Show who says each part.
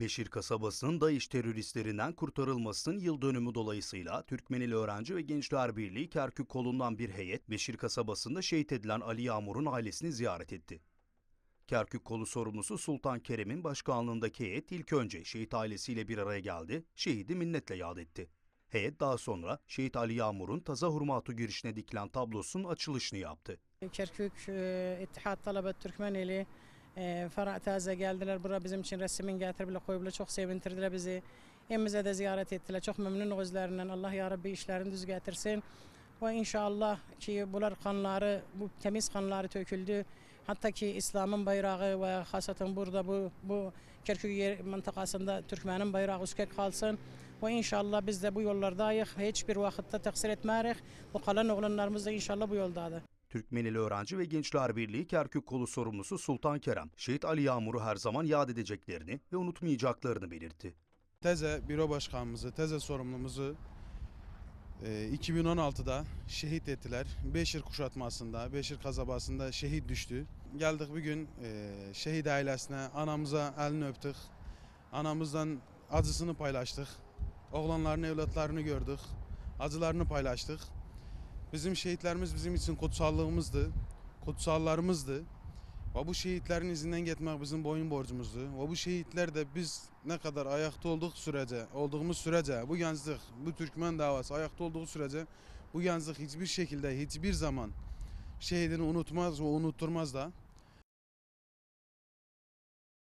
Speaker 1: Beşir kasabasının Daeş teröristlerinden kurtarılmasının yıl dönümü dolayısıyla Türkmenili Öğrenci ve Gençler Birliği Kerkük kolundan bir heyet Beşir kasabasında şehit edilen Ali Yağmur'un ailesini ziyaret etti. Kerkük kolu sorumlusu Sultan Kerem'in başkanlığındaki heyet ilk önce şehit ailesiyle bir araya geldi, şehidi minnetle yad etti. Heyet daha sonra şehit Ali Yağmur'un Taza Hurmatu girişine dikilen tablosun açılışını yaptı.
Speaker 2: Kerkük, e, İttihat Talabet Türkmenili e, ee, Ferah taze geldiler. Bura bizim için resmin getirip bile çok sevindirdiler bizi. Evimize de ziyaret ettiler. Çok memnun özlerinden. Allah ya Rabbi işlerini düz getirsin. Ve inşallah ki bunlar kanları, bu temiz kanları töküldü. Hatta ki İslam'ın bayrağı ve hasaten burada bu, bu Kerkük mıntıkasında Türkmen'in bayrağı üskek kalsın. Ve inşallah biz de bu yollardayız. Hiçbir vakitte teksir etmeyik. Bu kalan oğlanlarımız da inşallah bu yoldadır.
Speaker 1: Türkmenili Öğrenci ve Gençler Birliği Kerkük Kolu sorumlusu Sultan Kerem, şehit Ali Yağmur'u her zaman
Speaker 3: yad edeceklerini ve unutmayacaklarını belirtti. Teze büro başkanımızı, teze sorumlumuzu 2016'da e, şehit ettiler. Beşir kuşatmasında, Beşir kazabasında şehit düştü. Geldik bir gün e, şehit ailesine, anamıza elini öptük. Anamızdan acısını paylaştık. Oğlanlarını, evlatlarını gördük. Acılarını paylaştık. Bizim şehitlerimiz bizim için kutsallığımızdı, kutsallarımızdı. Ve bu şehitlerin izinden gitmek bizim boyun borcumuzdu. Ve bu şehitler de biz ne kadar ayakta olduk sürece, olduğumuz sürece, bu gençlik, bu Türkmen davası ayakta olduğu sürece bu gençlik hiçbir şekilde, hiçbir zaman şehidini unutmaz ve unutturmaz da.